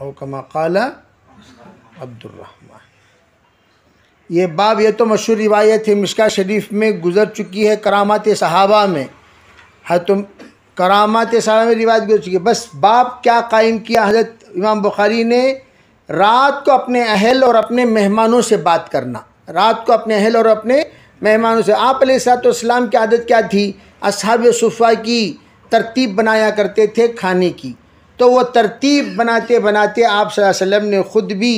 और कमा काला अब्दुलरहमान ये बाब ये तो मशहूर रिवायत है मिशका शरीफ में गुजर चुकी है करामात सहाबा में है हाँ, तुम तो करामात सहाबा में रिवायत गुजर चुकी है बस बाप क्या कायम किया हजरत इमाम बुखारी ने रात को अपने अहल और अपने मेहमानों से बात करना रात को अपने अहल और अपने मेहमानों से आप सलाम की आदत क्या थी असहाब सुफ़ा की तरतीब बनाया करते थे खाने की तो वो तरतीब बनाते बनाते आप वसम ने ख़ुद भी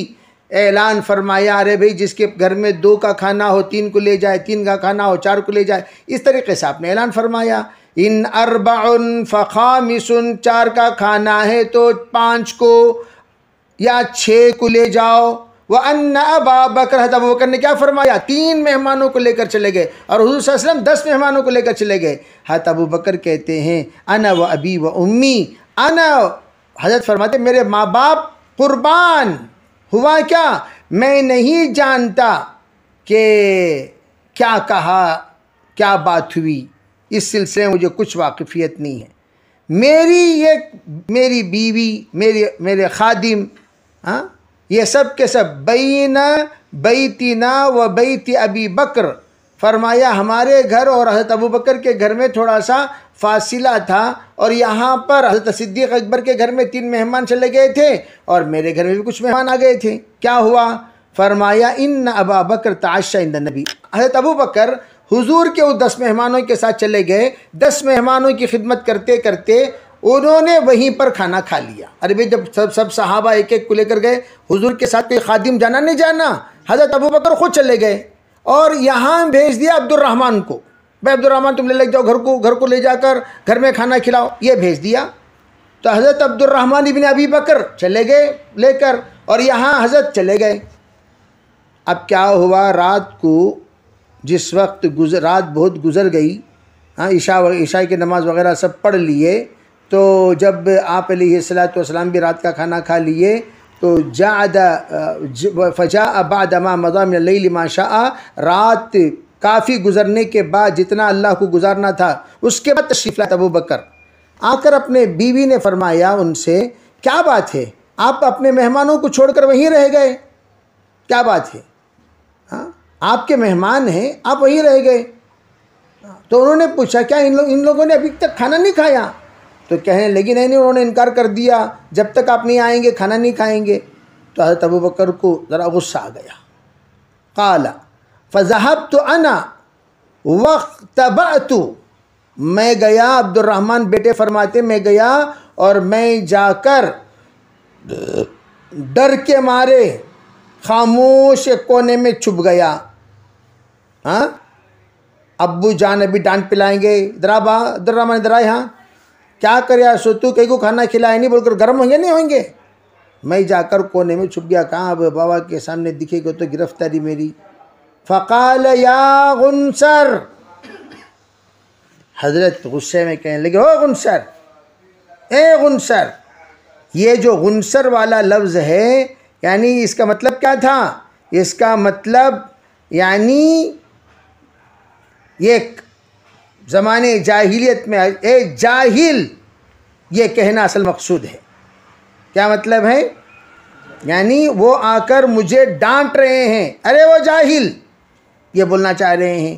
ऐलान फरमाया अरे भाई जिसके घर में दो का खाना हो तीन को ले जाए तीन का खाना हो चार को ले जाए इस तरीके से आपने ऐलान फरमाया इन अरबा फ़ाम चार का खाना है तो पाँच को या छः को ले जाओ वह अन्ना अबा बकर बकर ने क्या फरमाया तीन मेहमानों को लेकर चले गए और हजूर वसलम दस मेहमानों को लेकर चले गए हत अबू बकर कहते हैं अन व अबी व उम्मी अना हजरत फरमाते मेरे माँ बाप कुर्बान हुआ क्या मैं नहीं जानता कि क्या कहा क्या बात हुई इस सिलसिले में मुझे कुछ वाकफियत नहीं है मेरी ये मेरी बीवी मेरे मेरे खादिम हाँ ये सब के सब बैना बैतना व बैत अबी बकर फरमाया हमारे घर और हज़रत अबू बकर के घर में थोड़ा सा फासिला था और यहाँ पर हजरत सिद्दीक अकबर के घर में तीन मेहमान चले गए थे और मेरे घर में भी कुछ मेहमान आ गए थे क्या हुआ फरमाया इन अबा बकर ताशा इन नबी हजरत अबू बकर हुजूर के वो दस मेहमानों के साथ चले गए दस मेहमानों की खिदमत करते करते उन्होंने वहीं पर खाना खा लिया अरे भाई जब सब सब सहाबा एक एक को लेकर गए हुजूर के साथ कोई खादिम जाना नहीं जाना हज़रत अबू बकर खुद चले गए और यहाँ भेज दिया अब्दुलरहमान को भाई अब्दुलरहमान तुम ले लग जाओ घर को घर को ले जाकर घर में खाना खिलाओ ये भेज दिया तो हज़रत अब्दुलरहमान इबन अभी बकर चले गए लेकर और यहाँ हज़रत चले गए अब क्या हुआ रात को जिस वक्त गुजर रात बहुत गुजर गई हाँ ईशा ईशा की नमाज़ वगैरह सब पढ़ लिए तो जब आप सलात वसलाम भी रात का खाना खा लिए तो जाद फ़जा अबादमा मदाम लिमाशा शाह रात काफ़ी गुजरने के बाद जितना अल्लाह को गुजारना था उसके बाद तशरीफ़ लाए अबू बकर आकर अपने बीवी ने फरमाया उनसे क्या बात है आप अपने मेहमानों को छोड़कर वहीं रह गए क्या बात है हाँ आपके मेहमान हैं आप वहीं रह गए तो उन्होंने पूछा क्या इन लोग इन लोगों ने अभी तक खाना नहीं खाया तो कहें लेकिन नहीं नहीं उन्होंने इनकार कर दिया जब तक आप नहीं आएंगे खाना नहीं खाएंगे तो हज़रत अबू बकर को ज़रा गुस्सा आ गया काला फ़जहब तो अना वक्त मैं गया अब्दुलरहमान बेटे फरमाते मैं गया और मैं जाकर डर के मारे खामोश कोने में छुप गया हाँ अबू जान अभी डांट पिलाएंगे दराबा बा दरा यहाँ क्या करे यार तू कई को खाना खिलाया नहीं बोलकर गर्म होंगे नहीं होंगे मैं जाकर कोने में छुप गया कहाँ अब बाबा के सामने दिखेगा तो गिरफ्तारी मेरी फ़काल या गुनसर हजरत गुस्से में कहने लगे हो गुनसर ए गुनसर ये जो गुनसर वाला लफ्ज़ है यानी इसका मतलब क्या था इसका मतलब यानी एक ज़माने जाहिलियत में ए जाहिल ये कहना असल मकसूद है क्या मतलब है यानी वो आकर मुझे डांट रहे हैं अरे वो जाहिल ये बोलना चाह रहे हैं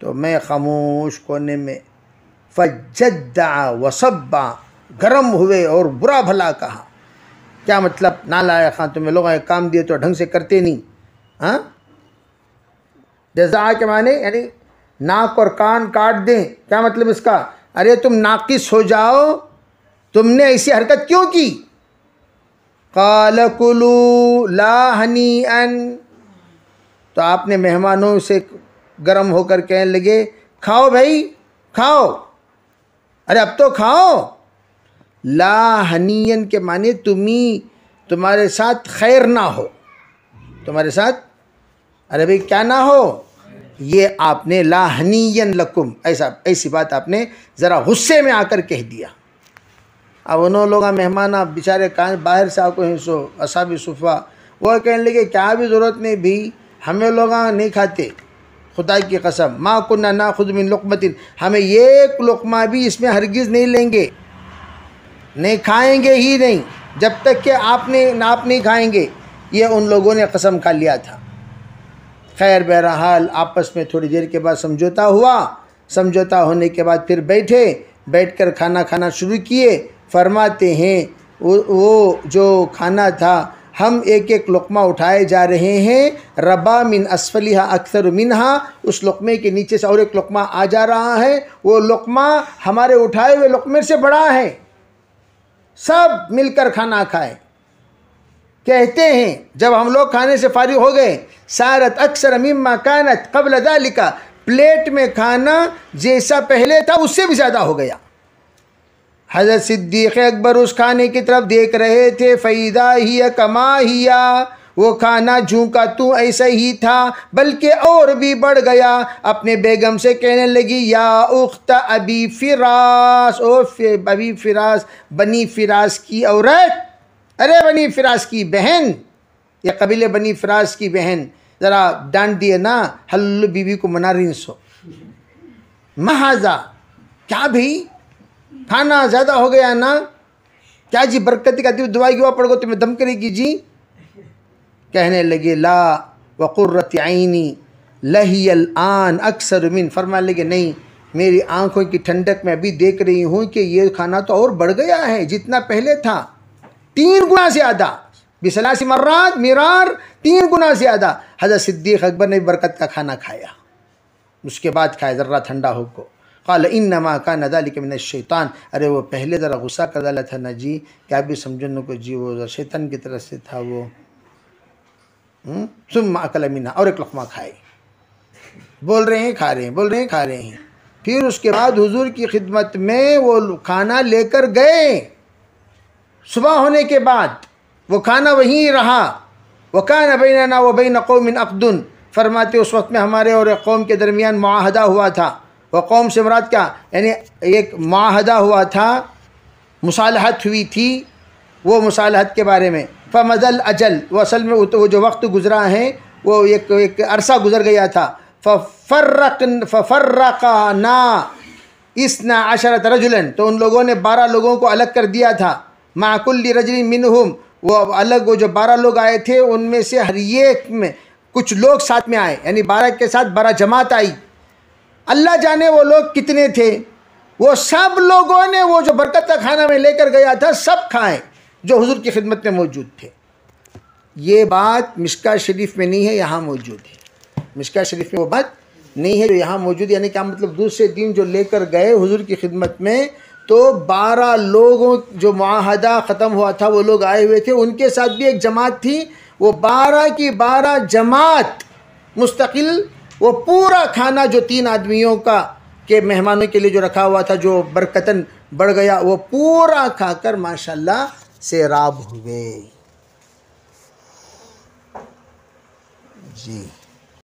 तो मैं खामोश कोने में फजदा वसब्बा गरम हुए और बुरा भला कहा क्या मतलब ना लाया खान तुम्हें लोगों ने काम दिए तो ढंग से करते नहीं हाँ जजा के माने यानी नाक और कान काट दें क्या मतलब इसका अरे तुम नाकिस हो जाओ तुमने ऐसी हरकत क्यों की काल कुलू हनी अन तो आपने मेहमानों से गर्म होकर कहने लगे खाओ भाई खाओ अरे अब तो खाओ ला हनीन के माने तुम्ही तुम्हारे साथ खैर ना हो तुम्हारे साथ अरे भाई क्या ना हो ये आपने लाहनीयन लकुम ऐसा ऐसी बात आपने ज़रा गुस्से में आकर कह दिया अब उन्होंने लोग मेहमान आप बेचारे कहाँ बाहर से आपको हिंसो असाब सुफा वह कहने लगे क्या भी ज़रूरत नहीं भी हमें लोग नहीं खाते खुदा की कसम माँ को ना खुद मिन लुकमतिन हमें एक लुकमा भी इसमें हरगिज़ नहीं लेंगे नहीं खाएंगे ही नहीं जब तक कि आपने नाप नहीं खाएंगे ये उन लोगों ने कसम खा लिया था खैर बहरहाल आपस में थोड़ी देर के बाद समझौता हुआ समझौता होने के बाद फिर बैठे बैठकर खाना खाना शुरू किए फरमाते हैं वो, जो खाना था हम एक एक लुकमा उठाए जा रहे हैं रबा मिन असफलिहा अक्सर मिनहा उस लुकमे के नीचे से और एक लुकमा आ जा रहा है वो लुकमा हमारे उठाए हुए लुकमे से बड़ा है सब मिलकर खाना खाए कहते हैं जब हम लोग खाने से फारिग हो गए सारत अक्सर मिम्मा कानत कबल दालिका प्लेट में खाना जैसा पहले था उससे भी ज़्यादा हो गया हज़रत सिद्दीक़ अकबर उस खाने की तरफ देख रहे थे फ़ैदा ही कमा हिया वो खाना झूका तू ऐसा ही था बल्कि और भी बढ़ गया अपने बेगम से कहने लगी या उख्त अबी फिरास ओ अबी फिरास बनी फिरास की औरत अरे बनी फिराज की बहन या कबीले बनी फिराज की बहन ज़रा डांट दिए ना हल्लू बीबी को मना रही सो महाजा क्या भाई खाना ज़्यादा हो गया ना क्या जी बरकत का दिव दुआ क्यों पड़ गो तुम्हें दम करेगी जी कहने लगे ला वक़ुर्रत आइनी लही आन अक्सर उमिन फरमा लगे नहीं मेरी आंखों की ठंडक में अभी देख रही हूँ कि ये खाना तो और बढ़ गया है जितना पहले था तीन गुना ज़्यादा बिसलासी मर्रात मीरार तीन गुना ज़्यादा हज़रत सिद्दीक अकबर ने बरकत का खाना खाया उसके बाद खाया ज़र्रा ठंडा हो को कल इन नमा का नदा के मैंने शैतान अरे वो पहले ज़रा गुस्सा कर डाला था ना जी क्या भी समझो न को जी वो शैतान की तरफ से था वो हम्म? सुम अकल मीना और एक लकमा खाए बोल रहे हैं खा रहे हैं बोल रहे हैं खा रहे हैं फिर उसके बाद हुजूर की खिदमत में वो खाना लेकर गए सुबह होने के बाद वो खाना वहीं रहा वकान बैन ना वबैन कौमिन अकदन फरमाते उस वक्त में हमारे और कौम के दरमियान माहदा हुआ था वह कौम से मराद क्या यानी एक माहदा हुआ था मुसालहत हुई थी वो मुसालहत के बारे में फ़मजल अजल वो असल में वो जो वक्त गुज़रा है वो एक एक अरसा गुज़र गया था फ़र्रक फ़र्रका ना इस ना अशरत रजुलन तो उन लोगों ने बारह लोगों को अलग कर दिया था माकुल्ली रजनी मिनहुम वो अलग वो जो बारह लोग आए थे उनमें से हर एक में कुछ लोग साथ में आए यानी बारह के साथ बारह जमात आई अल्लाह जाने वो लोग कितने थे वो सब लोगों ने वो जो बरकत का खाना में लेकर गया था सब खाएं जो हुजूर की खिदमत में मौजूद थे ये बात मिशका शरीफ में नहीं है यहाँ मौजूद है मिशका शरीफ में वो बात नहीं है जो यहाँ मौजूद यानी क्या मतलब दूसरे दिन जो लेकर गए हुजूर की खिदमत में तो बारह लोगों जो माहदा ख़त्म हुआ था वो लोग आए हुए थे उनके साथ भी एक जमात थी वो बारह की बारह जमात मुस्तकिल वो पूरा खाना जो तीन आदमियों का के मेहमानों के लिए जो रखा हुआ था जो बरकतन बढ़ गया वो पूरा खाकर माशाल्लाह राब हुए जी